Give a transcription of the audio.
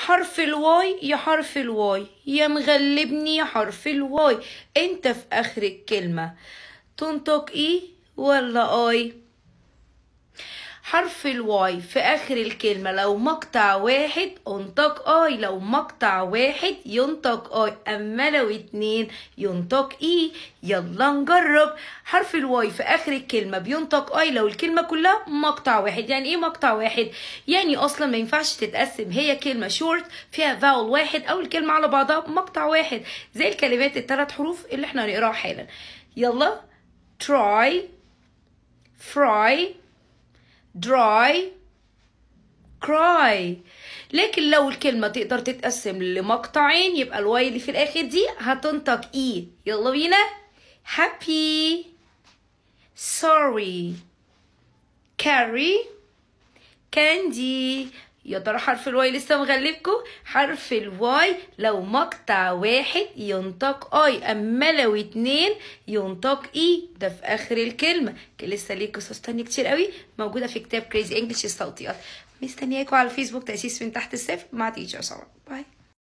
حرف الواي يا حرف الواي يا مغلبني يا حرف الواي انت في اخر الكلمة تنطق ايه ولا اي حرف الواي في آخر الكلمة لو مقطع واحد انطق اي لو مقطع واحد ينطق اي أما لو اتنين ينطق اي يلا نجرب حرف الواي في آخر الكلمة بينطق اي لو الكلمة كلها مقطع واحد يعني ايه مقطع واحد؟ يعني أصلا ما ينفعش تتقسم هي كلمة شورت فيها فاول واحد أو الكلمة على بعضها مقطع واحد زي الكلمات التلات حروف اللي احنا هنقراها حالا يلا try fry dry cry لكن لو الكلمة تقدر تتقسم لمقطعين يبقى الواي اللي في الآخر دي هتنطق إي e. يلا بينا happy sorry carry candy يا ترى حرف الواي لسه مغلبكم حرف الواي لو مقطع واحد ينطق اي اما لو اتنين ينطق اي ده في اخر الكلمه لسه ليه قصص تانية كتير قوي موجوده في كتاب كريزي انجلش الصوتيات مستنياكم على الفيسبوك تاسيس من تحت الصفر مع تيجي باي